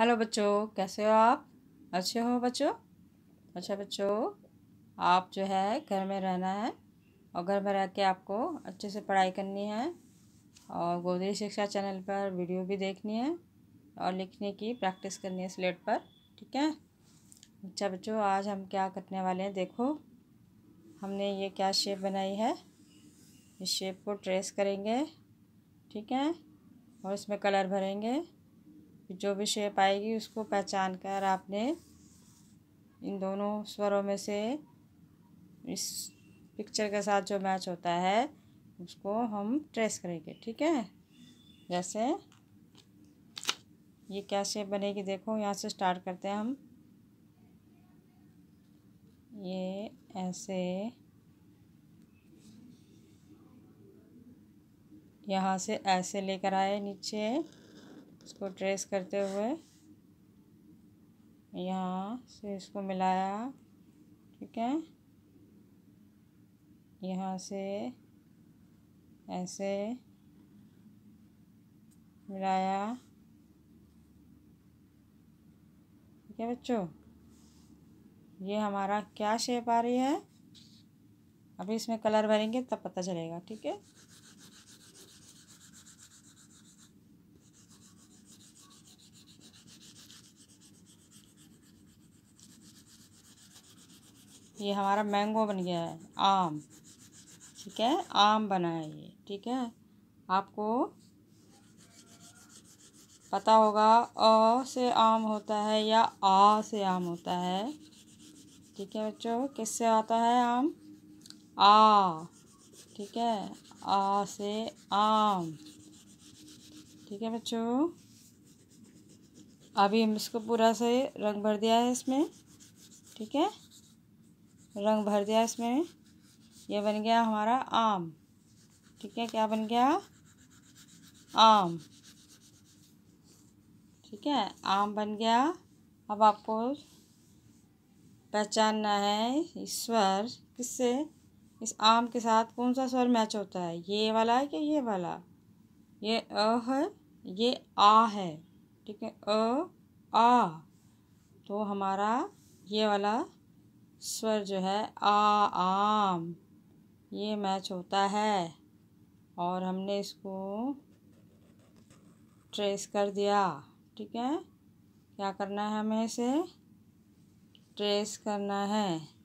hello बच्चों कैसे हो आप अच्छे हो बच्चों अच्छा बच्चों आप जो है घर में रहना है और घर में रह के आपको अच्छे से पढ़ाई करनी है और गोदरी शिक्षा चैनल पर वीडियो भी देखनी है और लिखने की प्रैक्टिस करनी है स्लेट पर ठीक है अच्छा बच्चों आज हम क्या करने वाले हैं देखो हमने ये क्या शेप बनाई है इस शेप को ट्रेस करेंगे ठीक है और इसमें कलर भरेंगे जो भी शेप आएगी उसको पहचान कर आपने इन दोनों स्वरों में से इस पिक्चर के साथ जो मैच होता है उसको हम ट्रेस करेंगे ठीक है जैसे ये क्या शेप बनेगी देखो यहाँ से स्टार्ट करते हैं हम ये ऐसे यहाँ से ऐसे लेकर आए नीचे इसको ट्रेस करते हुए यहाँ से इसको मिलाया ठीक है यहाँ से ऐसे मिलाया ठीक है बच्चों ये हमारा क्या शेप आ रही है अभी इसमें कलर भरेंगे तब पता चलेगा ठीक है ये हमारा मैंगो बन गया है आम ठीक है आम बना है ये ठीक है आपको पता होगा अ से आम होता है या आ से आम होता है ठीक है बच्चों किससे आता है आम आ ठीक है आ से आम ठीक है बच्चों अभी हम इसको पूरा से रंग भर दिया है इसमें ठीक है रंग भर दिया इसमें यह बन गया हमारा आम ठीक है क्या बन गया आम ठीक है आम बन गया अब आपको पहचानना है स्वर किससे इस आम के साथ कौन सा स्वर मैच होता है ये वाला है कि ये वाला ये अ है ये आ है ठीक है अ आ तो हमारा ये वाला स्वर जो है आ आम ये मैच होता है और हमने इसको ट्रेस कर दिया ठीक है क्या करना है हमें इसे ट्रेस करना है